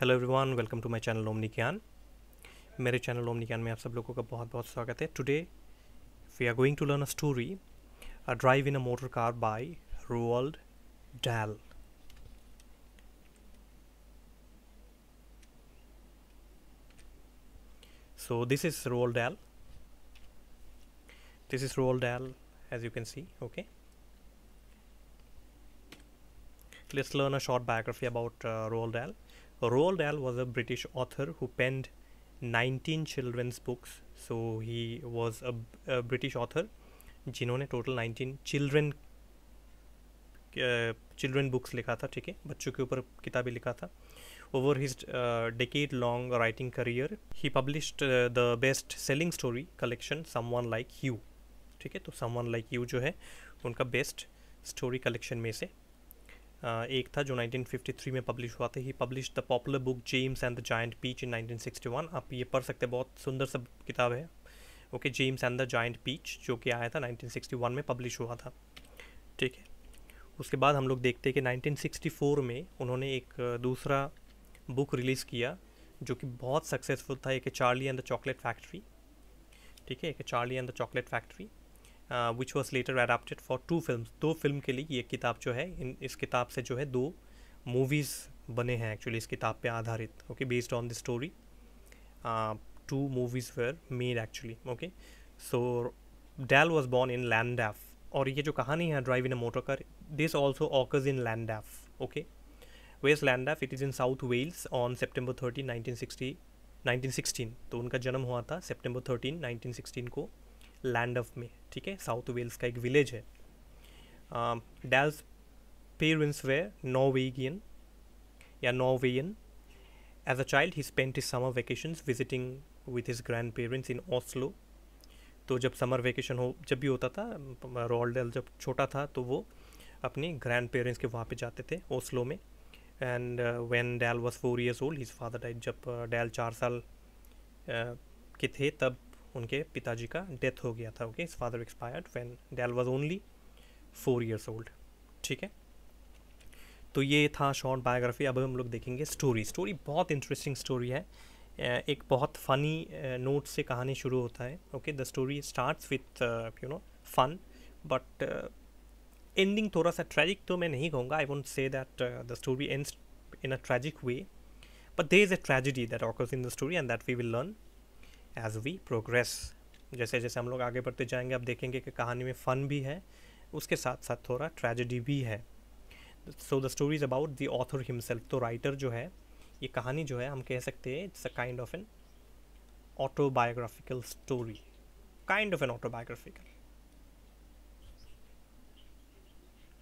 Hello everyone welcome to my channel omni Gyan मेरे channel omni ज्ञान में आप सब लोगों का बहुत बहुत स्वागत है today we are going to learn a story a drive in a motor car by Roald Dahl so this is Roald Dahl this is Roald Dahl as you can see okay let's learn a short biography about uh, Roald Dahl Roald Dahl was a British author who penned 19 children's books. So he was a, a British author जिन्होंने total 19 children children children books लिखा था ठीक है बच्चों के ऊपर किताबें लिखा था over his uh, decade long writing career he published uh, the best selling story collection someone like you ठीक है तो someone like you जो है उनका best story collection में से एक था जो 1953 में पब्लिश हुआ था he publish the popular book James and the giant peach in 1961 आप ये पढ़ सकते हैं बहुत सुंदर सब किताब है okay James and the giant peach जो कि आया था 1961 में पब्लिश हुआ था ठीक है उसके बाद हम लोग देखते हैं कि 1964 में उन्होंने एक दूसरा बुक रिलीज़ किया जो कि बहुत सक्सेसफुल था एक Charlie and the chocolate factory ठीक है एक Charlie and the chocolate factory which was later adapted for two film दो फिल्म के लिए ये किताब जो है इन इस किताब से जो है दो मूवीज़ बने हैं एक्चुअली इस किताब पे आधारित okay based on the story two movies were made actually okay so Dahl was born in Llandaff और ये जो कहानी है drive in a motor car this also occurs in Llandaff okay west Llandaff it is in south Wales on September thirteen nineteen sixty nineteen sixteen तो उनका जन्म हुआ था सेप्टेम्बर थर्टीन नाइनटीन सिक्सटीन को लैंड ऑफ मे ठीक है south Wales का एक विलेज है डैल्स पेरेंट्स वे नॉवेगियन या नॉवेन as a child he spent his summer vacation visiting with his grandparents in Oslo तो जब समर वेकेशन हो जब भी होता था रॉल डेल जब छोटा था तो वो अपने ग्रैंड पेरेंट्स के वहाँ पे जाते थे ओस्लो में and when Dahl was four years old his father died जब डैल uh, चार साल uh, के थे तब उनके पिताजी का डेथ हो गया था okay his father expired when Dahl was only four years old ठीक है तो ये था शॉर्ट बायोग्राफी अब हम लोग देखेंगे स्टोरी स्टोरी बहुत इंटरेस्टिंग स्टोरी है एक बहुत फ़नी नोट से कहानी शुरू होता है okay the story starts with you know fun but ending थोड़ा सा ट्रैजिक तो मैं नहीं कहूँगा I won't say that the story ends in a tragic way but there is a tragedy that occurs in the story and that we will learn as we progress जैसे जैसे हम लोग आगे बढ़ते जाएंगे आप देखेंगे कि कहानी में फ़न भी है उसके साथ साथ थोड़ा ट्रेजिडी भी है so the story is about the author himself तो राइटर जो है ये कहानी जो है हम कह सकते हैं it's a kind of an autobiographical story kind of an autobiographical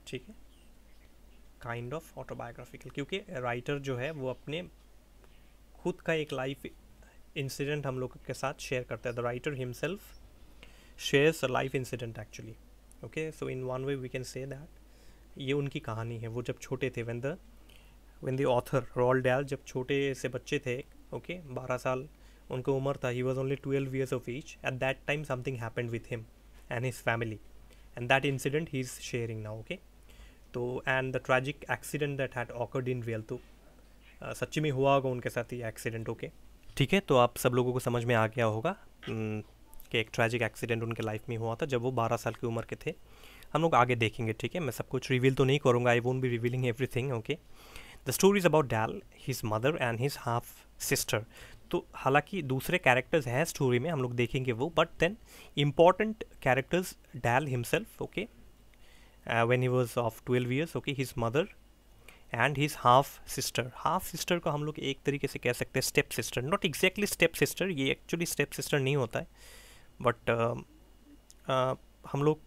ठीक है काइंड ऑफ ऑटोबायोग्राफिकल क्योंकि राइटर जो है वो अपने खुद का एक लाइफ इंसिडेंट हम लोग के साथ शेयर करता है the writer himself shares a life incident actually okay so in one way we can say that ये उनकी कहानी है वो जब छोटे थे when the when the author Roald Dahl जब छोटे से बच्चे थे ओके okay, बारह साल उनका उम्र था he was only twelve years of age at that time something happen with him and his family and that incident he is sharing now okay तो and the tragic accident that had occurred in real तो सच्ची में हुआ होगा उनके साथ ये accident okay okay? ठीक है तो आप सब लोगों को समझ में आ गया होगा कि एक ट्रैजिक एक्सीडेंट उनके लाइफ में हुआ था जब वो बारह साल की उम्र के थे हम लोग आगे देखेंगे ठीक है मैं सब कुछ रिवील तो नहीं करूँगा I won't be revealing everything okay the story is about Dahl his mother and his half sister तो हालांकि दूसरे कैरेक्टर्स हैं स्टोरी में हम लोग देखेंगे वो but then important characters Dahl himself okay when he was of twelve years okay his mother and his half sister half sister को हम लोग एक तरीके से कह सकते हैं step sister not exactly step sister ये एक्चुअली स्टेप सिस्टर नहीं होता है बट uh, uh, हम लोग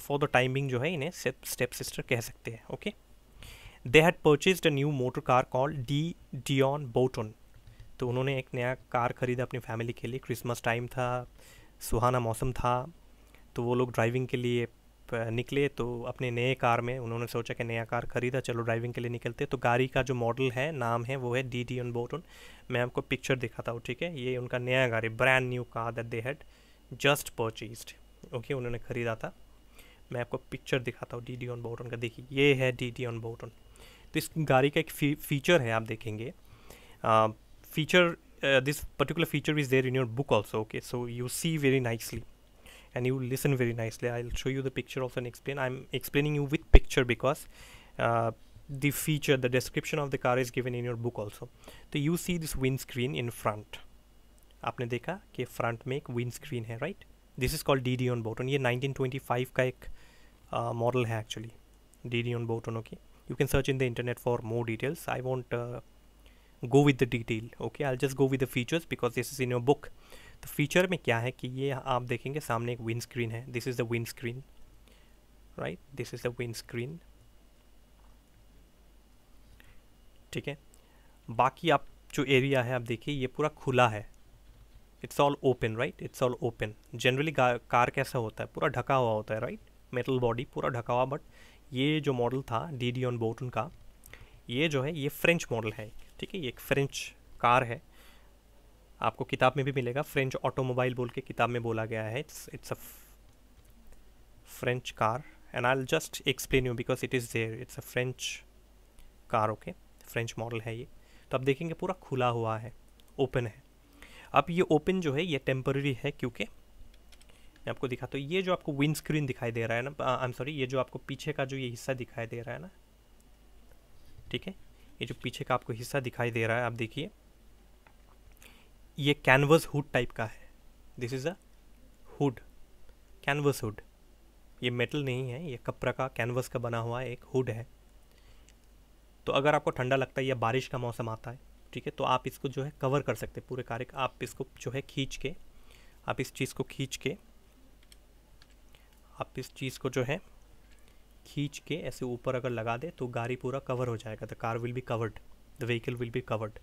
फॉर द टाइमिंग जो है इन्हें स्टेप सिस्टर कह सकते हैं okay they had purchase a new motor car call De Dion Bouton तो उन्होंने एक नया कार ख़रीदा अपनी फैमिली के लिए क्रिसमस टाइम था सुहाना मौसम था तो वो लोग ड्राइविंग के लिए निकले तो अपने नए कार में उन्होंने सोचा कि नया कार ख़रीदा चलो ड्राइविंग के लिए निकलते तो गाड़ी का जो मॉडल है नाम है वो है डी डी ऑन बोटन मैं आपको पिक्चर दिखाता हूँ ठीक है ये उनका नया गाड़ी brand new car that they had just purchase okay उन्होंने ख़रीदा था मैं आपको पिक्चर दिखाता हूँ डी डी ऑन बोटन का देखिए ये है डी डी ऑन बोटन तो इस गाड़ी का एक फी, फीचर है आप देखेंगे ah, feature this particular feature is there in your book also okay so you see very nicely and you listen very nicely i'll show you the picture also and explain i'm explaining you with picture because uh, the feature the description of the car is given in your book also so you see this windscreen in front आपने देखा कि front में एक windscreen है right this is called De Dion Bouton ये 1925 का uh, model actually. uh, है actually De Dion Bouton okay you can search in the internet for more go with the detail okay i'll just go with the features because this is in your book तो feature में क्या है कि ये आप देखेंगे सामने एक विंड स्क्रीन है this is the windscreen right this is the windscreen ठीक है बाकी आप जो एरिया है आप देखिए ये पूरा खुला है it's all open right it's all open generally car कैसा होता है पूरा ढका हुआ होता है राइट मेटल बॉडी पूरा ढका हुआ बट ये जो मॉडल था डी डी ऑन बोट उनका ये जो है ये फ्रेंच मॉडल है ठीक है ये एक फ्रेंच कार है आपको किताब में भी मिलेगा फ्रेंच ऑटोमोबाइल बोल के किताब में बोला गया है it's it's a French car and I just explain you because it is there it's a French car okay French model है ये तो आप देखेंगे पूरा खुला हुआ है ओपन है अब ये ओपन जो है ये टेम्पररी है क्योंकि मैं आपको दिखाता तो हूँ ये जो आपको विंड स्क्रीन दिखाई दे रहा है ना आई एम सॉरी ये जो आपको पीछे का जो ये हिस्सा दिखाई दे रहा है ना ठीक है ये जो पीछे का आपको हिस्सा दिखाई दे रहा है आप देखिए ये कैनवस हुड टाइप का है this is a hood canvas hood ये मेटल नहीं है ये कपड़ा का कैनवस का बना हुआ एक हुड है तो अगर आपको ठंडा लगता है या बारिश का मौसम आता है ठीक है तो आप इसको जो है कवर कर सकते हैं पूरे कार्य आप इसको जो है खींच के आप इस चीज़ को खींच के आप इस चीज़ को जो है खींच के ऐसे ऊपर अगर लगा दे तो गाड़ी पूरा कवर हो जाएगा the car will be covered the vehicle will be covered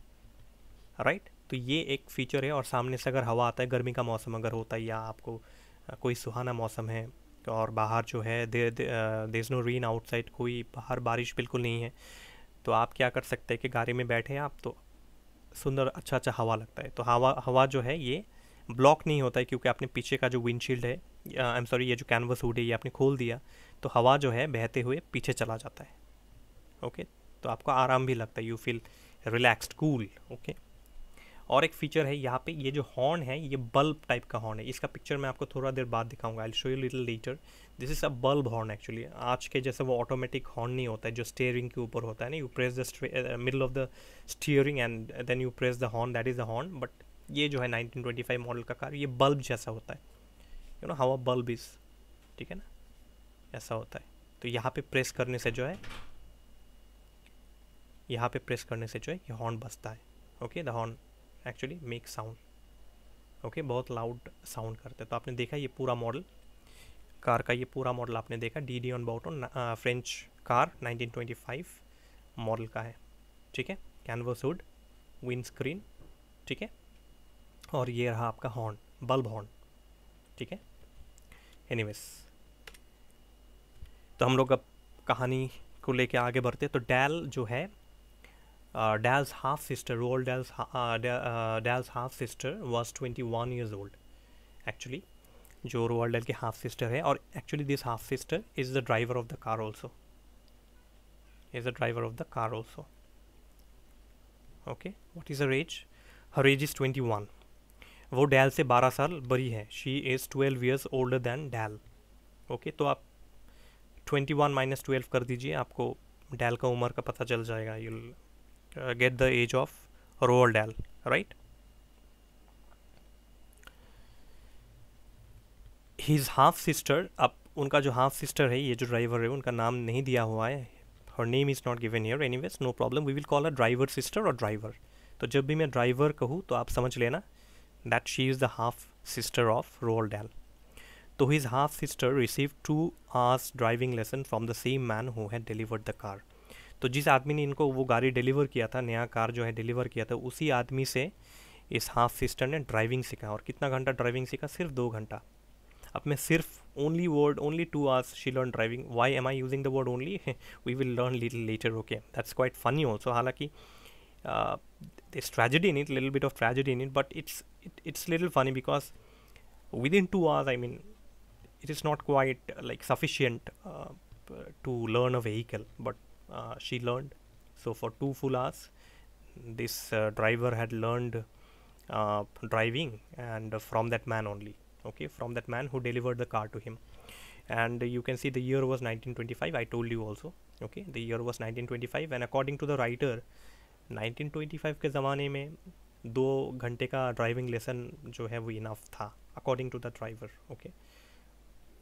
right तो ये एक फ़ीचर है और सामने से अगर हवा आता है गर्मी का मौसम अगर होता है या आपको कोई सुहाना मौसम है और बाहर जो है there there is no rain outside कोई बाहर बारिश बिल्कुल नहीं है तो आप क्या कर सकते हैं कि गाड़ी में बैठे आप तो सुंदर अच्छा अच्छा हवा लगता है तो हवा हवा जो है ये ब्लॉक नहीं होता है क्योंकि आपने पीछे का जो विंडशील्ड है आई एम सॉरी ये जो कैनवस हुड है ये आपने खोल दिया तो हवा जो है बहते हुए पीछे चला जाता है ओके okay? तो आपको आराम भी लगता है you feel relaxed cool okay और एक फीचर है यहाँ पे ये जो हॉर्न है ये बल्ब टाइप का हॉर्न है इसका पिक्चर मैं आपको थोड़ा देर बाद दिखाऊंगा I show you little later this is a bulb horn actually आज के जैसे वो ऑटोमेटिक हॉर्न नहीं होता है जो स्टेयरिंग के ऊपर होता है ना you press the middle of the steering and then you press the horn that is the horn but ये जो है 1925 मॉडल का कार ये बल्ब जैसा होता है you know how a bulb is ठीक है ना ऐसा होता है तो यहाँ पे प्रेस करने से जो है यहाँ पे प्रेस करने से जो है ये हॉर्न बजता है okay the horn actually make sound okay बहुत लाउड साउंड करते हैं तो आपने देखा ये पूरा मॉडल कार का ये पूरा मॉडल आपने देखा De Dion Bouton French car 1925 model का है ठीक है कैनवस हुड विंड स्क्रीन ठीक है और ये रहा आपका हॉर्न बल्ब हॉर्न ठीक है एनीवेज तो हम लोग अब कहानी को लेके आगे बढ़ते तो डैल जो है uh, Dal's half sister, Roald Dal's, uh, Dal's uh, half sister was 21 years old actually. जो रोअल डेल के हाफ सिस्टर है और actually this half sister is the driver of the car also is the driver of the car also okay what is her age her age is twenty one वो Dahl से बारह साल बड़ी है she is twelve years older than Dahl okay तो आप twenty one minus twelve कर दीजिए आपको डैल का उम्र का पता चल जाएगा you'll uh, get the age of Roald Dahl, right? His half sister अब उनका जो हाफ सिस्टर है ये जो ड्राइवर है उनका नाम नहीं दिया हुआ है her name is not given anyways no problem we will call a driver sister और ड्राइवर तो जब भी मैं ड्राइवर कहूँ तो आप समझ लेना that she is the half sister of Roald Dahl तो his half sister receive two hours driving lesson from the same man who had delivered the car तो जिस आदमी ने इनको वो गाड़ी डिलीवर किया था नया कार जो है डिलीवर किया था उसी आदमी से इस हाफ सिस्टर ने ड्राइविंग सीखा और कितना घंटा ड्राइविंग सीखा सिर्फ दो घंटा अब मैं सिर्फ only word only two hours she learn driving why am I using the word only we will learn little later okay that's quite funny also हालांकि it's uh, tragedy in it little bit of tragedy in it but it's it's it's funny because within two hours I mean it is not quite like sufficient to learn a vehicle but Uh, she learned so for two full hours this uh, driver had learned uh, driving and from that man only okay from that man who delivered the car to him and you can see the year was 1925 i told you also okay the year was 1925 and according to the writer 1925 के ज़माने में दो घंटे का driving lesson जो है वो enough था according to the driver okay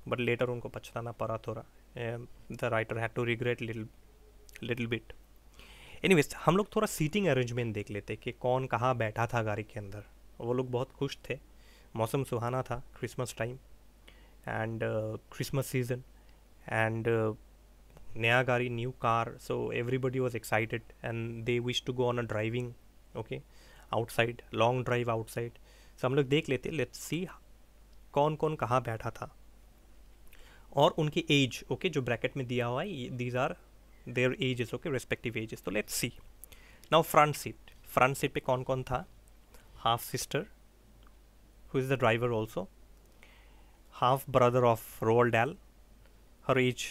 but later उनको पछताना पड़ा थोड़ा the writer had to regret little little bit any हम लोग थोड़ा सीटिंग अरेंजमेंट देख लेते कि कौन कहाँ बैठा था गाड़ी के अंदर वो लोग बहुत खुश थे मौसम सुहाना था Christmas time and Christmas season and नया गाड़ी new car so everybody was excited and they wish to go on a driving okay outside long drive outside so हम लोग देख लेते लेट्स सी कौन कौन कहाँ बैठा था और उनकी एज ओके okay, जो ब्रैकेट में दिया हुआ है these are their ages okay respective ages तो let's see now front seat front seat पे कौन कौन था half sister who is the driver also half brother of Roald Dahl her age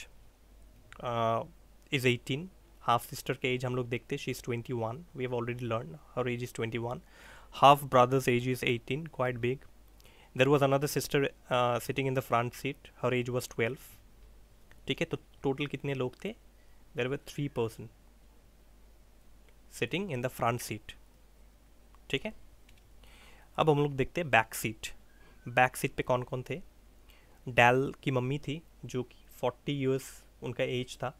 is eighteen half sister के age हम लोग देखते she is twenty one we have already learn her age is twenty one half brothers as is eighteen quite big there was another sister sitting in the front seat her age was twelve ठीक है तो total कितने लोग थे there were three person sitting in the front seat ठीक है अब हम लोग देखते हैं बैक सीट बैक सीट पे कौन कौन थे डैल की मम्मी थी जो कि फोर्टी ईयर्स उनका एज था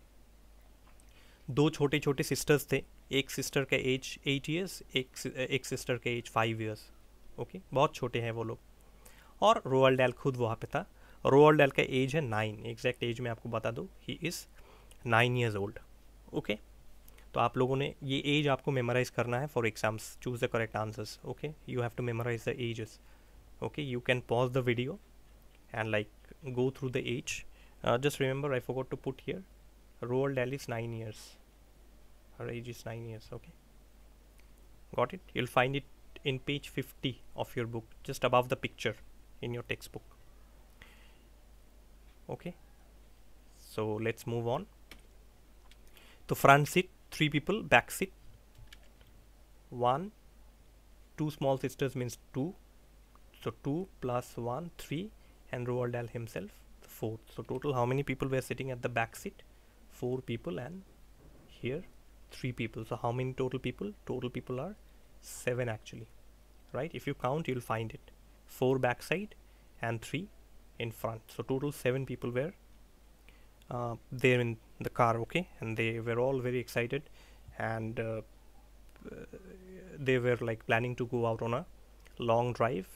दो छोटे छोटे सिस्टर्स थे एक सिस्टर का एज एट ईयर्स एक एक सिस्टर का एज फाइव ईयर्स ओके बहुत छोटे हैं वो लोग और रोअल डैल खुद वहाँ पे था रोअल डैल का एज है नाइन एग्जैक्ट एज मैं आपको बता दूँ he is Nine years old. Okay. तो आप लोगों ने ये एज आपको मेमोराइज करना है for exams choose the correct answers okay you have to memorize the ages okay you can pause the video and like go through the age uh, just remember I forgot to put here Roald Dahl 9 years her age is 9 years okay got it you'll find it in page 50 of your book just above the picture in your textbook okay so let's move on तो front seat three people, back seat one. two small sisters means two so two plus one three and Roald Dahl himself fourth. so total how many people were sitting at the back seat four people and here three people so how many total people total people are seven actually right if you count you'll find it four back side and three in front so total seven people were uh, there in the car okay and they were all very excited and uh, they were like planning to go out on a long drive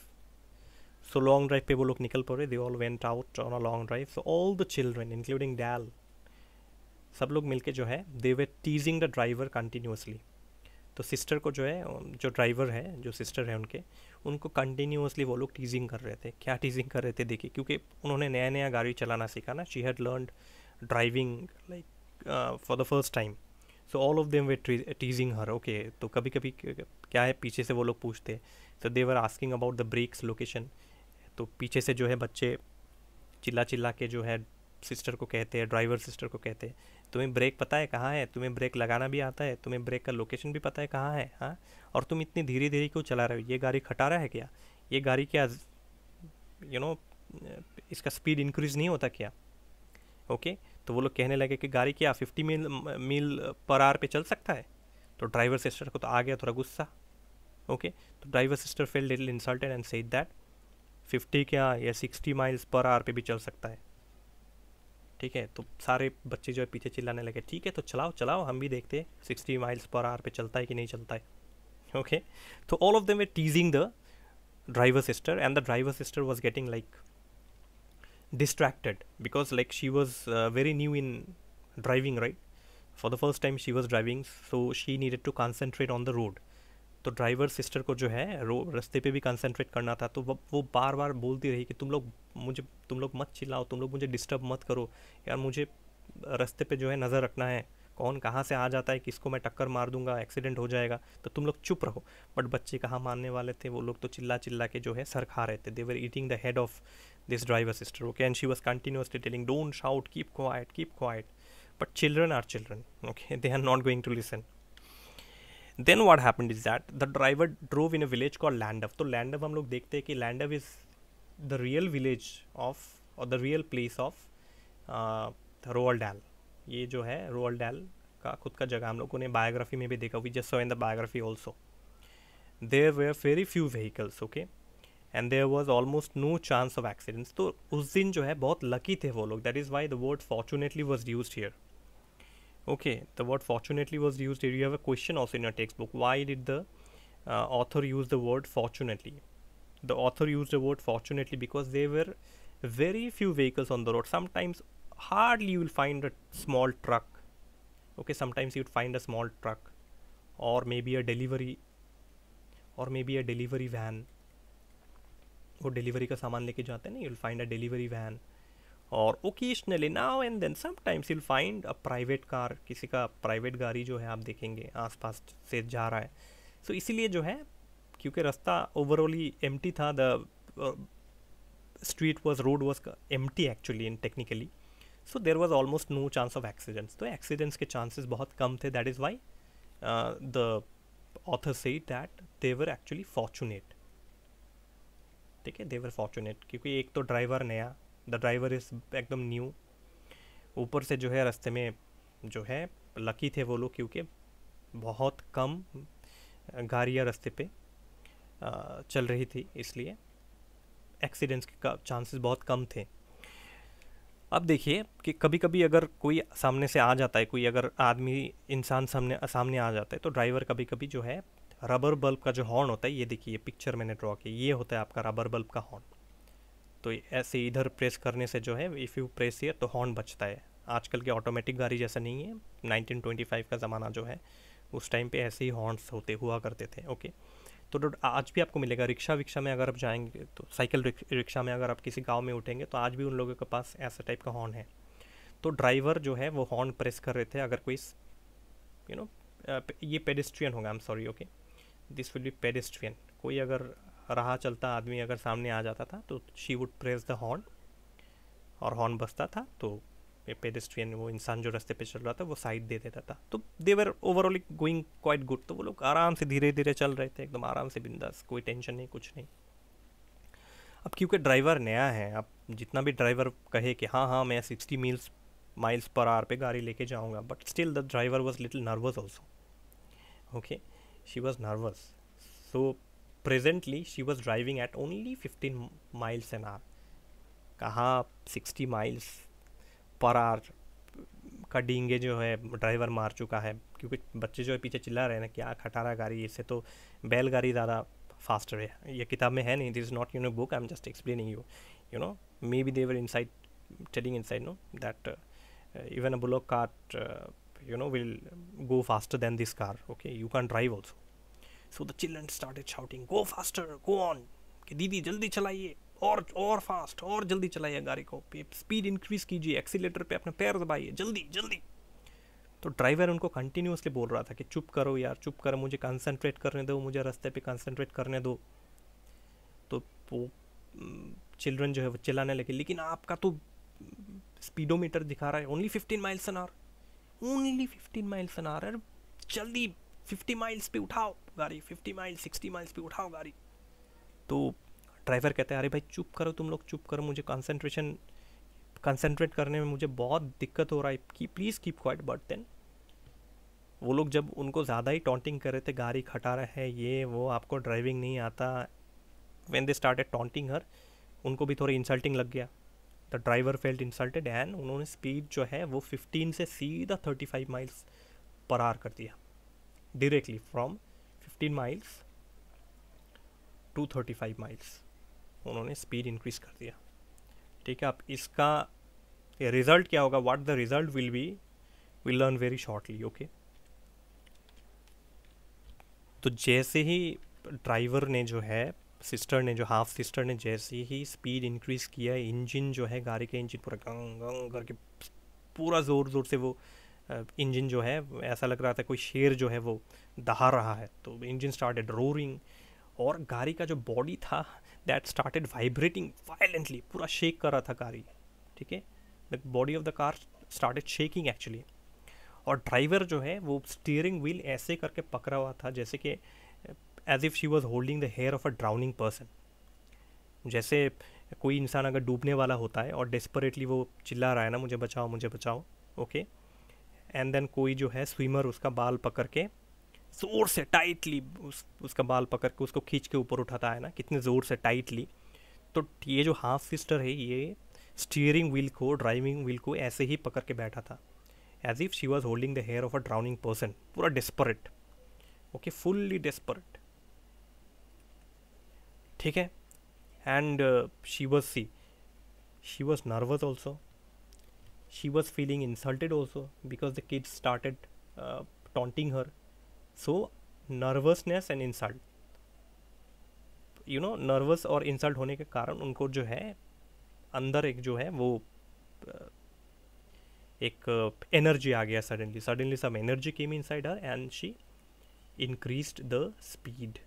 so long drive pe wo log nikal pade they all went out on a long drive so all the children including dal sab log milke jo hai they were teasing the driver continuously तो sister को जो है जो driver है जो sister है उनके उनको कंटिन्यूसली वो लोग टीजिंग कर रहे थे क्या टीजिंग कर रहे थे देखिए क्योंकि उन्होंने नया नया गाड़ी चलाना सीखा ना she had learned driving like for the first time so all of them were teasing her okay तो कभी कभी क्या है पीछे से वो लोग पूछते so they were asking about the brakes location तो पीछे से जो है बच्चे चिल्ला चिल्ला के जो है सिस्टर को कहते हैं ड्राइवर सिस्टर को कहते हैं तुम्हें ब्रेक पता है कहाँ है तुम्हें ब्रेक लगाना भी आता है तुम्हें ब्रेक का लोकेशन भी पता है कहाँ है हाँ और तुम इतनी धीरे धीरे क्यों चला रहे हो ये गाड़ी खटा रहा है क्या ये गाड़ी क्या यू you नो know, इसका स्पीड इंक्रीज़ नहीं होता क्या ओके okay? तो वो लोग कहने लगे कि गाड़ी क्या फिफ्टी मील मील पर आर पे चल सकता है तो ड्राइवर सिस्टर को तो आ गया थोड़ा गुस्सा ओके तो driver sister felt little insulted and said that fifty क्या या सिक्सटी माइल्स पर आवर पे भी चल सकता है ठीक है तो सारे बच्चे जो है पीछे चिल्लाने लगे ठीक है तो चलाओ चलाओ हम भी देखते हैं सिक्सटी माइल्स पर आवर पे चलता है कि नहीं चलता है ओके तो all of them were teasing the driver sister and the driver sister was getting like distracted because like she was uh, very new in driving right for the first time she was driving so she needed to concentrate on the road तो driver sister को जो है रो रस्ते पे भी concentrate करना था तो वो बार बार बोलती रही कि तुम लोग मुझे तुम लोग मत चिल्लाओ तुम लोग मुझे डिस्टर्ब मत करो यार मुझे रस्ते पे जो है नज़र रखना है कौन कहाँ से आ जाता है किसको मैं टक्कर मार दूंगा एक्सीडेंट हो जाएगा तो तुम लोग चुप रहो बट बच्चे कहाँ मानने वाले थे वो लोग तो चिल्ला चिल्ला के जो है सर खा रहे थे they were eating the head of this driver sister okay and she was continuously telling don't shout keep quiet keep quiet but children are children okay they are not going to listen then what happened is that the driver drove in a village call Llandaff तो Llandaff हम लोग देखते हैं कि Llandaff is the real village of और the real place of Roald Dahl ये जो है रोअल डैल का खुद का जगह हम लोगों ने बायोग्राफी में भी देखा we just saw in the biography also there were very few vehicles okay and there was almost no chance of accidents तो उस दिन जो है बहुत लकी थे वो लोग that is why the word fortunately was use here okay the word fortunately was use here you have a question also in your textbook why did the author use the word fortunately the author use the word fortunately because they were very few vehicles on the road sometimes hardly you will find a small truck okay sometimes you'd find a small truck or maybe a delivery or maybe a delivery van वो delivery का सामान लेके जाते हैं ना you'll find a delivery van और occasionally now and then sometimes you'll find a private car किसी का प्राइवेट गाड़ी जो है आप देखेंगे आसपास से जा रहा है सो so, इसीलिए जो है क्योंकि रास्ता ओवरऑल ही एम था the street was road was um actually in technically so there was almost no chance of accidents तो एक्सीडेंट्स के चांसेस बहुत कम थे that is why the author say that they were actually fortunate ठीक है they were fortunate क्योंकि एक तो ड्राइवर नया द ड्राइवर इज़ एकदम न्यू ऊपर से जो है रास्ते में जो है लकी थे वो लोग क्योंकि बहुत कम गाड़ियाँ रास्ते पे चल रही थी इसलिए एक्सीडेंट्स के चांसेस बहुत कम थे अब देखिए कि कभी कभी अगर कोई सामने से आ जाता है कोई अगर आदमी इंसान सामने सामने आ जाता है तो ड्राइवर कभी कभी जो है रबर बल्ब का जो हॉर्न होता है ये देखिए पिक्चर मैंने ड्रॉ की ये होता है आपका रबर बल्ब का हॉर्न तो ऐसे इधर प्रेस करने से जो है इफ़ यू प्रेस ये तो हॉर्न बचता है आजकल के ऑटोमेटिक गाड़ी जैसा नहीं है 1925 का ज़माना जो है उस टाइम पे ऐसे ही हॉर्न्स होते हुआ करते थे ओके okay? तो आज भी आपको मिलेगा रिक्शा विक्शा में अगर आप जाएंगे तो साइकिल रिक्शा में अगर आप किसी गाँव में उठेंगे तो आज भी उन लोगों के पास ऐसा टाइप का हॉर्न है तो ड्राइवर जो है वो हॉर्न प्रेस कर रहे थे अगर कोई यू नो ये पेडिस्ट्रियन होगा I am sorry okay this will be pedestrian कोई अगर रहा चलता आदमी अगर सामने आ जाता था तो she would press the horn और हॉर्न बजता था तो पेडेस्ट्रियन वो इंसान जो रास्ते पे चल रहा था वो साइड दे देता था तो देवर ओवरऑल एक गोइंग क्वाइट गुड तो वो लोग आराम से धीरे धीरे चल रहे थे एकदम आराम से बिंदास कोई टेंशन नहीं कुछ नहीं अब क्योंकि ड्राइवर नया है अब जितना भी ड्राइवर कहे कि हाँ हाँ मैं sixty miles miles per hour पे गाड़ी लेके जाऊँगा but still the driver was little nervous also okay she was nervous so presently she was driving at only fifteen miles an hour कहाँ सिक्सटी माइल्स परार का डींगे जो है driver मार चुका है क्योंकि बच्चे जो है पीछे चिल्ला रहे हैं ना क्या खटारा गाड़ी इससे तो बैलगाड़ी ज़्यादा फास्टर है ये किताब में है नहीं this is not you know book I am just explaining you you know maybe they were inside telling inside no that even a bullock cart no will go faster than this car okay you can drive also so the children started shouting go faster go on कि दीदी जल्दी चलाइए और और fast और जल्दी चलाइए गाड़ी को स्पीड इंक्रीज़ कीजिए एक्सीटर पे अपने पैर दबाइए जल्दी जल्दी तो ड्राइवर उनको कंटिन्यूसली बोल रहा था कि चुप करो यार चुप करो मुझे कंसंट्रेट करने दो मुझे रास्ते पे कंसंट्रेट करने दो तो वो चिल्ड्रन जो है वो चिल्लाने लगे लेकिन आपका तो स्पीडोमीटर दिखा रहा है only fifteen miles an hour only fifteen miles an अरे जल्दी फिफ्टी माइल्स पे उठाओ गाड़ी फिफ्टी माइल्स सिक्सटी माइल्स पे उठाओ गाड़ी तो ड्राइवर कहता है अरे भाई चुप करो तुम लोग चुप करो मुझे कंसंट्रेशन कंसंट्रेट करने में मुझे बहुत दिक्कत हो रहा है कि please keep quiet but then वो लोग जब उनको ज़्यादा ही टॉन्टिंग कर रहे थे गाड़ी खटा रहे हैं ये वो आपको ड्राइविंग नहीं आता when they started taunting her उनको भी थोड़ी इंसल्टिंग लग गया the driver felt insulted and उन्होंने स्पीड जो है वो 15 से सीधा 35 माइल्स पर आर कर दिया directly from 15 miles to 35 miles उन्होंने स्पीड इंक्रीज कर दिया ठीक है अब इसका रिज़ल्ट क्या होगा what the result will be we'll learn very shortly okay तो जैसे ही ड्राइवर ने जो है सिस्टर ने जो हाफ सिस्टर ने जैसे ही स्पीड इंक्रीज किया इंजन जो है गाड़ी का इंजन पूरा गंग गंग करके पूरा ज़ोर ज़ोर से वो इंजन जो है ऐसा लग रहा था कोई शेर जो है वो दहा रहा है तो इंजन स्टार्टेड रोरिंग और गाड़ी का जो बॉडी था दैट स्टार्टेड वाइब्रेटिंग वायलेंटली पूरा शेक कर रहा था कार ही ठीक है the body of the car started shaking actually और ड्राइवर जो है वो स्टीयरिंग व्हील ऐसे करके पकड़ा हुआ था जैसे कि as if she was holding the hair of a drowning person जैसे कोई इंसान अगर डूबने वाला होता है और डेस्परेटली वो चिल्ला रहा है ना मुझे बचाओ मुझे बचाओ ओके एंड देन कोई जो है स्विमर उसका बाल पकड़ के ज़ोर से टाइटली उस उसका बाल पकड़ के उसको खींच के ऊपर उठाता है ना कितने ज़ोर से टाइटली तो ये जो हाफ सिस्टर है ये स्टीयरिंग व्हील को ड्राइविंग व्हील को ऐसे ही पकड़ के बैठा था as if she was holding the hair of a drowning person पूरा डिस्परेट ओके फुल्ली डिस्परेट ठीक है and she was see she was nervous also she was feeling insulted also because the kids started taunting her so nervousness and insult you know nervous और insult होने के कारण उनको जो है अंदर एक जो है वो एक एनर्जी आ गया suddenly suddenly some energy came inside her and she increase the speed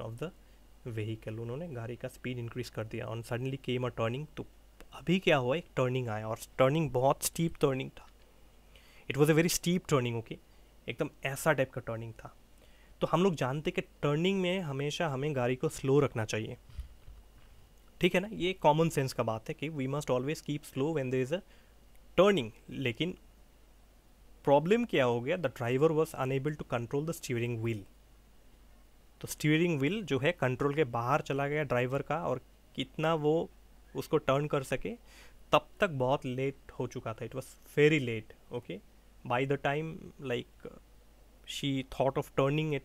of the vehicle उन्होंने गाड़ी का स्पीड इंक्रीज कर दिया और सडनली केम अ टर्निंग तो अभी क्या हुआ एक टर्निंग आया और टर्निंग बहुत स्टीप टर्निंग था it was a very steep turning okay okay? एकदम ऐसा टाइप का टर्निंग था तो हम लोग जानते कि टर्निंग में हमेशा हमें गाड़ी को स्लो रखना चाहिए ठीक है ना ये कॉमन सेंस का बात है कि we must always keep slow when there is a turning लेकिन प्रॉब्लम क्या हो गया the driver was unable to control the steering wheel तो स्टीयरिंग व्हील जो है कंट्रोल के बाहर चला गया ड्राइवर का और कितना वो उसको टर्न कर सके तब तक बहुत लेट हो चुका था it was very late okay by the time like uh, she thought of turning it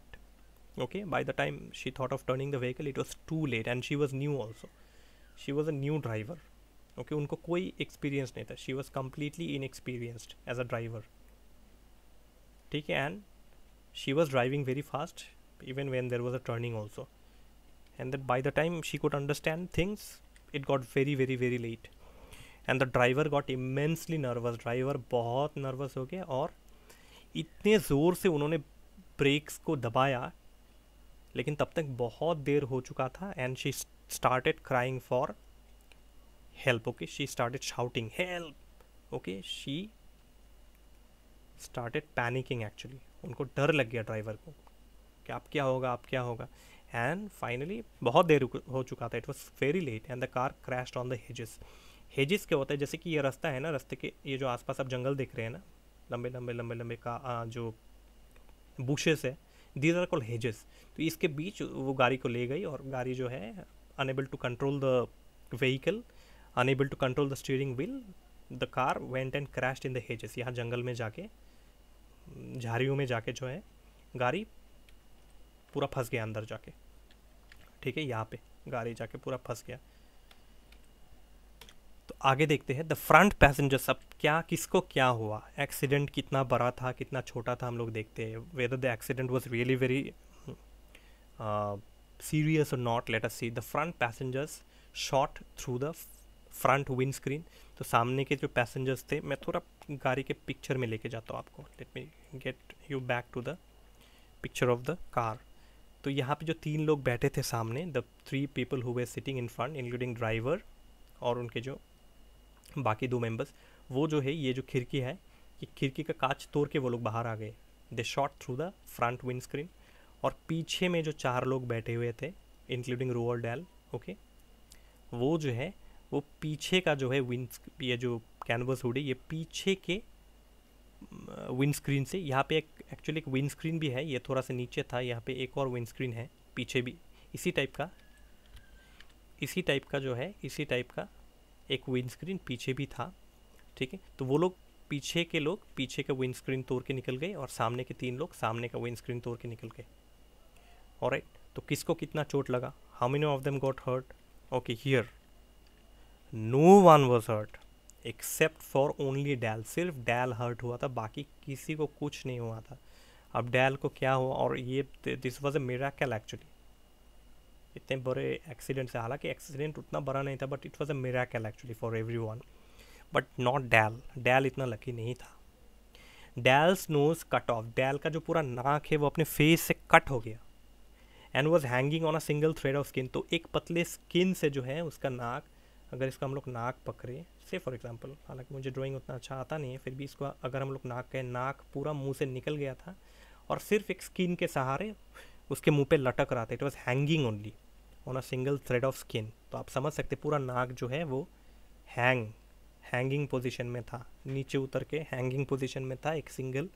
okay by the time she thought of turning the vehicle it was too late and she was new also she was a new driver okay unko koi experience nahi tha she was completely inexperienced as a driver ठीक है and she was driving very fast even when there was a turning also and that by the time she could understand things it very very very very and the driver got immensely nervous driver बहुत नर्वस हो गया और इतने ज़ोर से उन्होंने breaks को दबाया लेकिन तब तक बहुत देर हो चुका था and she started crying for help okay she started shouting help okay she started panicking actually उनको डर लग गया ड्राइवर को कि आप क्या होगा आप क्या होगा एंड फाइनली बहुत देर हो चुका था it was very late and the car crash on the hedges hedges क्या होता है जैसे कि ये रास्ता है ना रास्ते के ये जो आसपास आप जंगल देख रहे हैं ना लंबे लंबे लंबे लंबे का आ, जो बुशेस है दीज आर कॉल हेजेस तो इसके बीच वो गाड़ी को ले गई और गाड़ी जो है unable to control the vehicle unable to control the steering wheel the car went and crash in the hedges यहाँ जंगल में जाके झाड़ियों में जाके जो है गाड़ी पूरा फंस गया अंदर जाके ठीक है यहाँ पे गाड़ी जाके पूरा फंस गया तो आगे देखते हैं द फ्रंट पैसेंजर सब क्या किसको क्या हुआ एक्सीडेंट कितना बड़ा था कितना छोटा था हम लोग देखते हैं whether the accident was really very serious or not let us see the front passengers shot through the front windscreen तो सामने के जो पैसेंजर्स थे मैं थोड़ा गाड़ी के पिक्चर में लेके जाता हूँ आपको let me get you back to the picture of the car तो यहाँ पे जो तीन लोग बैठे थे सामने the three people who were sitting in front including driver और उनके जो बाकी दो मेंबर्स वो जो है ये जो खिड़की है ये खिड़की का कांच तोड़ के वो लोग बाहर आ गए they shot through the front windscreen और पीछे में जो चार लोग बैठे हुए थे इंक्लूडिंग रोअल डैल ओके वो जो है वो पीछे का जो है विंड ये जो कैनवस हुडी ये पीछे के विंड स्क्रीन से यहाँ पे एक एक्चुअली एक विंड स्क्रीन भी है ये थोड़ा सा नीचे था यहाँ पे एक और विंड स्क्रीन है पीछे भी इसी टाइप का इसी टाइप का जो है इसी टाइप का एक विंड स्क्रीन पीछे भी था ठीक है तो वो लोग पीछे के लोग पीछे का विंड स्क्रीन तोड़ के निकल गए और सामने के तीन लोग सामने का विंड स्क्रीन तोड़ के निकल गए और राइट तो किसको कितना चोट लगा how many of them got hurt okay here no one was hurt except for only Dahl सिर्फ डैल हर्ट हुआ था बाकी किसी को कुछ नहीं हुआ था अब डैल को क्या हुआ और ये दिस वॉज अ मेरा कैल एक्चुअली इतने बड़े एक्सीडेंट से हालांकि एक्सीडेंट उतना बड़ा नहीं था but it was a miracle actually for everyone but not Dahl Dahl इतना लकी नहीं था Dahl's nose cut off Dahl का जो पूरा नाक है वो अपने फेस से कट हो गया and was hanging on a single thread of skin तो एक पतले स्किन से जो है उसका नाक अगर इसका हम लोग नाक पकड़े से फॉर एग्जाम्पल हालांकि मुझे ड्रॉइंग उतना अच्छा आता नहीं है फिर भी इसको अगर हम लोग नाक कहें नाक पूरा मुंह से निकल गया था और सिर्फ एक स्किन के सहारे उसके मुंह पे लटक रहा था it was hanging only on a single thread of skin तो आप समझ सकते पूरा नाक जो है वो हैंग हैंगिंग पोजिशन में था नीचे उतर के हैंगिंग पोजिशन में था एक सिंगल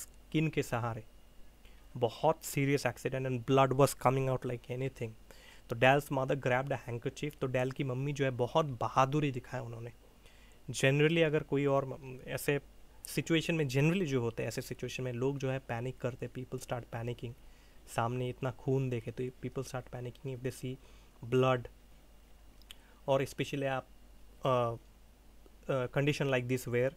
स्किन के सहारे बहुत serious accident and blood was coming out like anything तो Dahl's mother grabbed handkerchief तो डैल की मम्मी जो है बहुत बहादुरी दिखाया उन्होंने जनरली अगर कोई और ऐसे सिचुएशन में जनरली जो होते हैं ऐसे सिचुएशन में लोग जो है पैनिक करते पीपल स्टार्ट पैनिकिंग सामने इतना खून देखे तो people start panicking if they see blood और स्पेशली आप condition like this where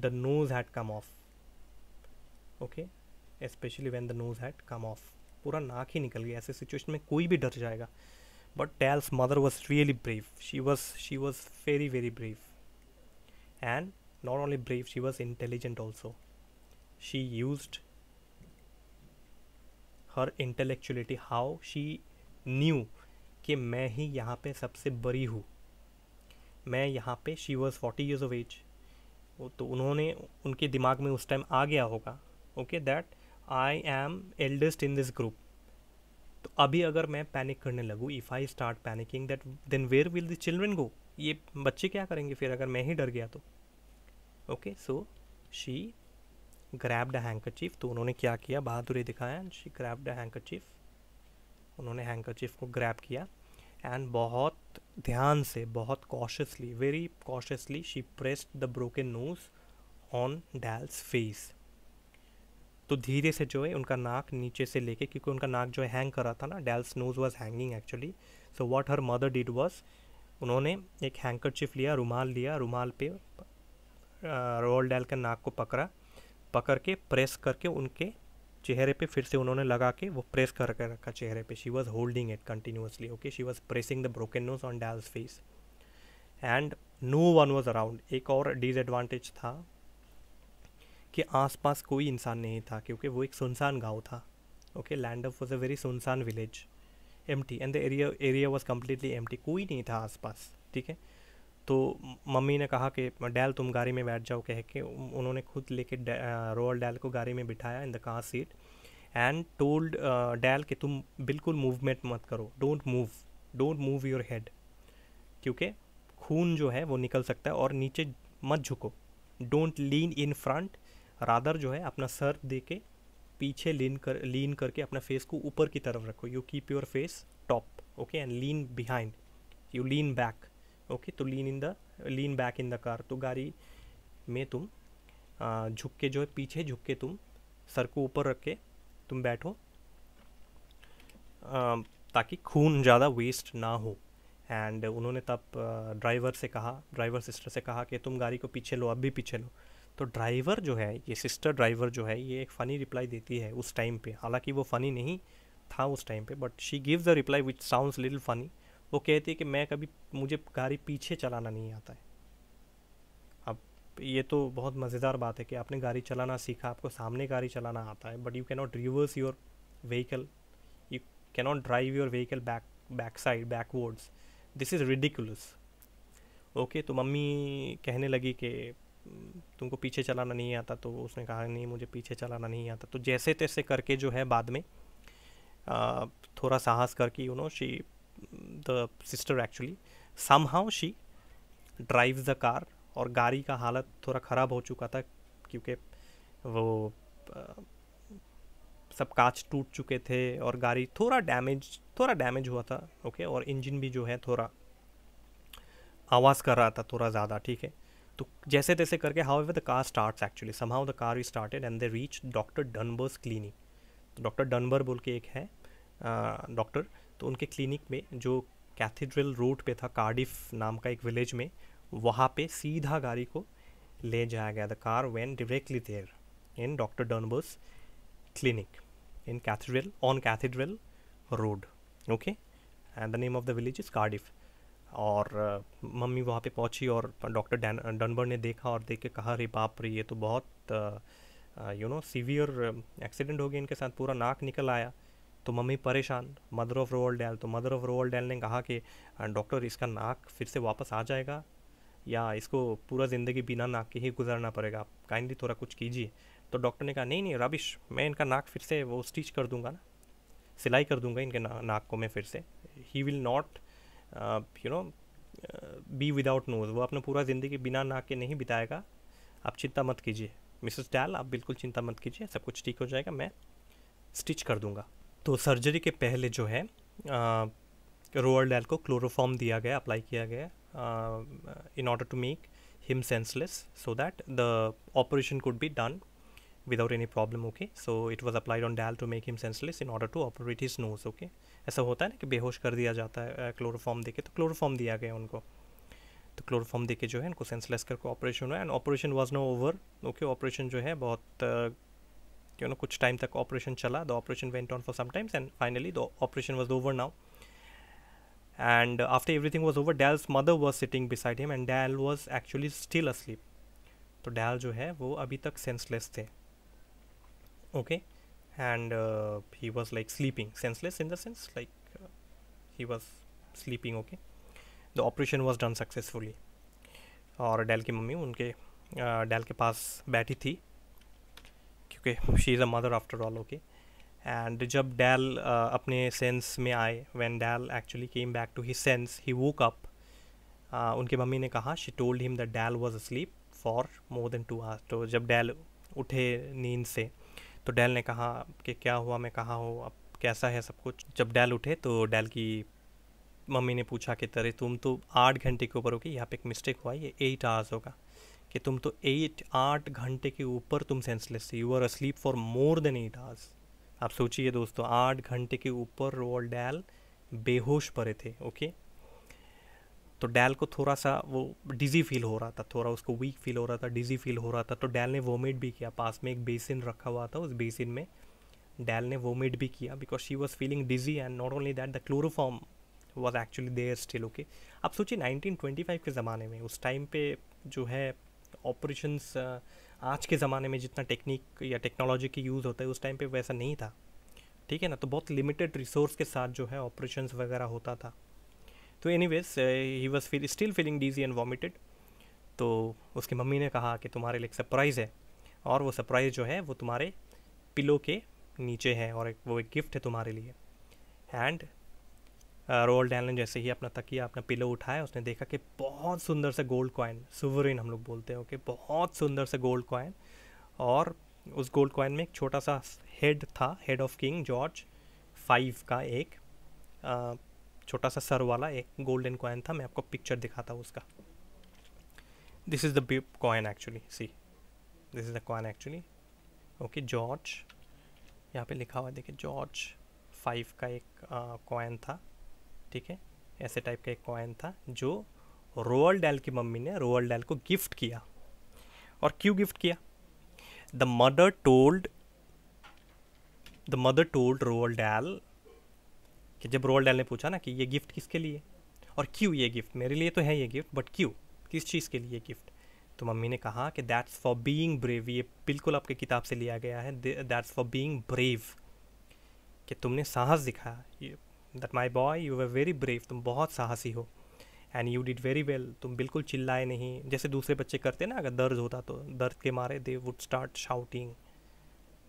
the nose had come off okay specially when the nose had come off पूरा नाक ही निकल गया ऐसे सिचुएशन में कोई भी डर जाएगा but Dahl's mother was really brave she was she was very very brave and not only brave she was intelligent also she use her intellectuality how she knew कि मैं ही यहाँ पे सबसे बड़ी हूँ मैं यहाँ पे she was forty years of age तो उन्होंने उनके दिमाग में उस टाइम आ गया होगा okay that I am eldest in this group तो अभी अगर मैं पैनिक करने लगूँ if I start panicking that then where will the children go ये बच्चे क्या करेंगे फिर अगर मैं ही डर गया तो okay so she grabbed chief तो उन्होंने क्या किया बहादुरी दिखाया एंड शी ग्रैब्ड चीफ उन्होंने चीफ को ग्रैब किया एंड बहुत ध्यान से बहुत cautiously very cautiously she pressed the broken nose on Dahl's face तो धीरे से जो है उनका नाक नीचे से लेके क्योंकि उनका नाक जो है हैंग कर रहा था ना Dahl's nose was hanging actually so what her mother did was उन्होंने एक हैंकर चिफ लिया रुमाल लिया रुमाल पे रोल डैल के नाक को पकड़ा पकड़ के प्रेस करके उनके चेहरे पे फिर से उन्होंने लगा के वो प्रेस करके रखा चेहरे पे she was holding it continuously okay she was pressing the broken nose on Dahl's face and no one was around एक और डिसएडवांटेज था कि आसपास कोई इंसान नहीं था क्योंकि वो एक सुनसान गांव था okay land of was a very सुनसान village empty and the area area was completely empty कोई नहीं था आसपास ठीक है तो मम्मी ने कहा कि डैल तुम गाड़ी में बैठ जाओ कह के उन्होंने खुद लेके रोअल डैल को गाड़ी में बिठाया in the car seat and told Dahl कि तुम बिल्कुल मूवमेंट मत करो don't move don't move your head क्योंकि खून जो है वो निकल सकता है और नीचे मत झुको don't lean in front rather जो है अपना सर दे के पीछे लीन कर लीन करके अपना फेस को ऊपर की तरफ रखो you keep your face top okay and lean behind you lean back okay तो lean in the lean back in the car तो गाड़ी में तुम झुक के जो है पीछे झुक के तुम सर को ऊपर रख के तुम बैठो आ, ताकि खून ज़्यादा वेस्ट ना हो एंड उन्होंने तब ड्राइवर से कहा ड्राइवर सिस्टर से कहा कि तुम गाड़ी को पीछे लो अब भी पीछे लो तो ड्राइवर जो है ये सिस्टर ड्राइवर जो है ये एक फ़नी रिप्लाई देती है उस टाइम पे हालांकि वो फ़नी नहीं था उस टाइम पे but she gives a reply which sounds little funny वो कहती है कि मैं कभी मुझे गाड़ी पीछे चलाना नहीं आता है अब ये तो बहुत मज़ेदार बात है कि आपने गाड़ी चलाना सीखा आपको सामने गाड़ी चलाना आता है but you cannot reverse your vehicle you cannot drive your vehicle back back side backwards this is ridiculous okay तो मम्मी कहने लगी कि तुमको पीछे चलाना नहीं आता तो उसने कहा नहीं मुझे पीछे चलाना नहीं आता तो जैसे तैसे करके जो है बाद में आ, थोड़ा साहस करके you know she the sister actually somehow she drives the car और गाड़ी का हालत थोड़ा ख़राब हो चुका था क्योंकि वो सब कांच टूट चुके थे और गाड़ी थोड़ा डैमेज थोड़ा डैमेज हुआ था ओके और इंजन भी जो है थोड़ा आवाज़ कर रहा था थोड़ा ज़्यादा ठीक है तो जैसे तैसे करके however the car start actually somehow the car is started and they reach doctor Dunbar's clinic doctor Dunbar बोल के एक है डॉक्टर uh, तो उनके क्लिनिक में जो कैथीड्रल रोड पे था कार्डिफ नाम का एक विलेज में वहाँ पे सीधा गाड़ी को ले जाया गया the car van directly there in doctor Dunbar's clinic in Cathedral on Cathedral Road okay and the name of the village is Cardiff और uh, मम्मी वहाँ पे पहुँची और डॉक्टर डनबर uh, ने देखा और देख के कहा रे बाप रे ये तो बहुत यू नो सीवियर एक्सीडेंट हो गया इनके साथ पूरा नाक निकल आया तो मम्मी परेशान मदर ऑफ़ रोअल डैल तो मदर ऑफ़ रोअल डैल ने कहा कि डॉक्टर इसका नाक फिर से वापस आ जाएगा या इसको पूरा ज़िंदगी बिना नाक के ही गुजारना पड़ेगा आप काइंडली थोड़ा कुछ कीजिए तो डॉक्टर ने कहा नहीं नहीं रबिश मैं इनका नाक फिर से वो स्टिच कर दूंगा ना सिलाई कर दूंगा इनके ना, नाक को मैं फिर से he will not you know be without nose वो अपना पूरा ज़िंदगी बिना नाक के नहीं बिताएगा आप चिंता मत कीजिए मिसेस डैल आप बिल्कुल चिंता मत कीजिए सब कुछ ठीक हो जाएगा मैं स्टिच कर दूंगा तो सर्जरी के पहले जो है रोअर डैल को क्लोरोफॉर्म दिया गया अप्लाई किया गया in order to make him senseless so that the operation could be done without any problem okay so it was applied on Dahl to make him senseless in order to operate his nose okay ऐसा होता है ना कि बेहोश कर दिया जाता है क्लोरोफॉर्म के तो क्लोरोफॉर्म दिया गया उनको तो क्लोरोफॉर्म के जो है उनको सेंसलेस करके ऑपरेशन हुआ and operation was no over okay operation जो है बहुत क्यों ना कुछ टाइम तक ऑपरेशन चला the operation went on for some times and finally the operation was over now and after everything was over Dahl's mother was sitting beside him and Dahl was actually still asleep तो Dahl जो है वो अभी तक senseless थे okay and he was like sleeping senseless in dense like he was sleeping okay the operation was done successfully और Dahl की mummy उनके डैल uh, के पास बैठी थी okay she is a mother after all okay and जब Dahl uh, अपने sense में आए when Dahl actually came back to he sense he woke up उनके मम्मी ने कहा she told him that Dahl a asleep for more than two hours तो जब Dell उठे नींद से तो डैल ने कहा कि क्या हुआ मैं कहा हो अब कैसा है सब कुछ जब डैल उठे तो डैल की मम्मी ने पूछा कि तरे तुम तो आठ घंटे के ऊपर होगी यहाँ पे एक मिस्टेक हुआ ये एट आवर्स होगा कि तुम तो एट आठ घंटे के ऊपर तुम सेंसलेस थे you are asleep for more than eight hours आप सोचिए दोस्तों आठ घंटे के ऊपर रोल डैल बेहोश पड़े थे ओके तो डैल को थोड़ा सा वो डिजी फील हो रहा था थोड़ा उसको वीक फील हो रहा था डिजी फील हो रहा था तो डैल ने वोमिट भी किया पास में एक बेसिन रखा हुआ था उस बेसिन में डैल ने वोमिट भी किया because she was feeling dizzy and not only that the chloroform was actually there still okay आप सोचिए 1925 के ज़माने में उस टाइम पे जो है ऑपरेशंस uh, आज के ज़माने में जितना टेक्निक या टेक्नोलॉजी की यूज़ होता है उस टाइम पे वैसा नहीं था ठीक है ना तो बहुत लिमिटेड रिसोर्स के साथ जो है ऑपरेशंस वगैरह होता था तो anyways he was feel still feeling dizzy and vomited तो उसकी मम्मी ने कहा कि तुम्हारे लिए एक सरप्राइज़ है और वो सरप्राइज़ जो है वो तुम्हारे पिलो के नीचे है और एक वो एक गिफ्ट है तुम्हारे लिए एंड रोल डैलन जैसे ही अपना तकिया अपना पिलो उठाया उसने देखा कि बहुत सुंदर से गोल्ड कॉइन सुवरिन हम लोग बोलते हैं ओके बहुत सुंदर से गोल्ड कॉइन और उस गोल्ड कॉइन में एक छोटा सा हेड था head of King George five का एक छोटा सा सर वाला एक गोल्डन कॉइन था मैं आपको पिक्चर दिखाता हूँ उसका this is the coin actually see this is the coin actually okay George यहाँ पे लिखा हुआ है देखिए जॉर्ज फाइव का एक कॉइन था ठीक है ऐसे टाइप का एक कॉइन था जो रोअल डैल की मम्मी ने रोअल डैल को गिफ्ट किया और क्यों गिफ्ट किया the mother told the mother told Roald Dahl कि जब रोअल डैल ने पूछा ना कि ये गिफ्ट किसके लिए और क्यों ये गिफ्ट मेरे लिए तो है ये गिफ्ट बट क्यों किस चीज़ के लिए गिफ्ट तो मम्मी ने कहा कि दैट्स फॉर बीइंग ब्रेव ये बिल्कुल आपके किताब से लिया गया है दैट्स फॉर बीइंग ब्रेव कि तुमने साहस दिखाया ये that my boy you were very brave तुम बहुत साहसी हो and you did very well तुम बिल्कुल चिल्लाए नहीं जैसे दूसरे बच्चे करते ना अगर दर्द होता तो दर्द के मारे दे वुड स्टार्ट शाउटिंग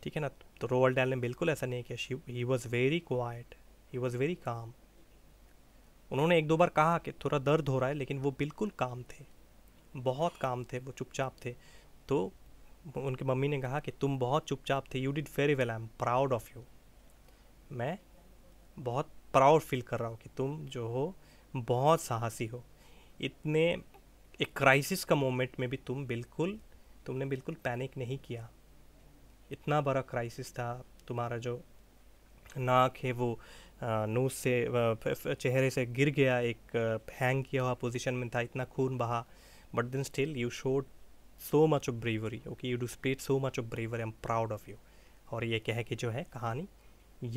ठीक है ना तो रोअल डैल ने बिल्कुल ऐसा नहीं किया he was very quiet he was very calm उन्होंने एक दो बार कहा कि थोड़ा दर्द हो रहा है लेकिन वो बिल्कुल काम थे बहुत काम थे वो चुपचाप थे तो उनकी मम्मी ने कहा कि तुम बहुत चुपचाप थे you did very well I am proud of you मैं बहुत प्राउड फील कर रहा हूँ कि तुम जो हो बहुत साहसी हो इतने एक क्राइसिस का मोमेंट में भी तुम बिल्कुल तुमने बिल्कुल पैनिक नहीं किया इतना बड़ा क्राइसिस था तुम्हारा जो नाक है वो नोज से चेहरे से गिर गया एक हैंग किया हुआ पोजीशन में था इतना खून बहा but then still you showed so much of bravery okay you do displayed so much of bravery I am proud of you और ये कह के जो है कहानी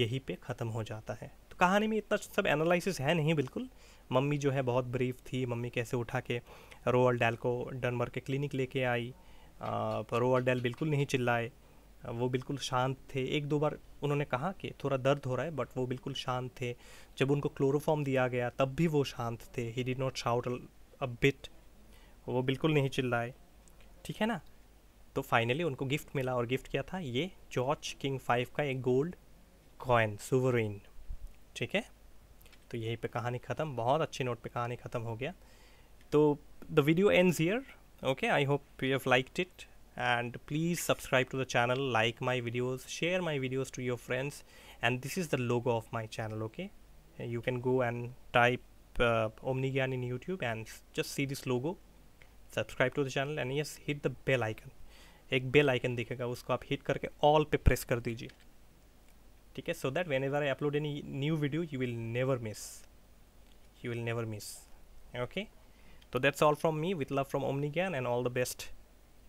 यहीं पे ख़त्म हो जाता है कहानी में इतना सब एनालिसिस है नहीं बिल्कुल मम्मी जो है बहुत ब्रीफ थी मम्मी कैसे उठा के रोअल डैल को डनमर के क्लिनिक लेके आई रोअल डैल बिल्कुल नहीं चिल्लाए वो बिल्कुल शांत थे एक दो बार उन्होंने कहा कि थोड़ा दर्द हो रहा है बट वो बिल्कुल शांत थे जब उनको क्लोरोफॉर्म दिया गया तब भी वो शांत थे he did not shout a bit वो बिल्कुल नहीं चिल्लाए ठीक है ना तो फाइनली उनको गिफ्ट मिला और गिफ्ट किया था ये जॉर्ज किंग फाइव का एक गोल्ड कॉइन सुवरिन ठीक है तो यहीं पे कहानी ख़त्म बहुत अच्छी नोट पे कहानी ख़त्म हो गया तो the video end here okay I hope you have liked it and please subscribe to the channel like my videos share my videos to your friends and this is the logo of my channel okay you can go and type Omni Gyan in YouTube and just see this logo subscribe to the channel and yes hit the bell icon एक bell icon दिखेगा उसको आप hit करके all पे press कर दीजिए ठीक है so that whenever I upload any new video you will never miss you will never miss okay तो that's all from me with love from Omni Gyan and all the best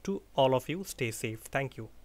to all of you stay safe thank you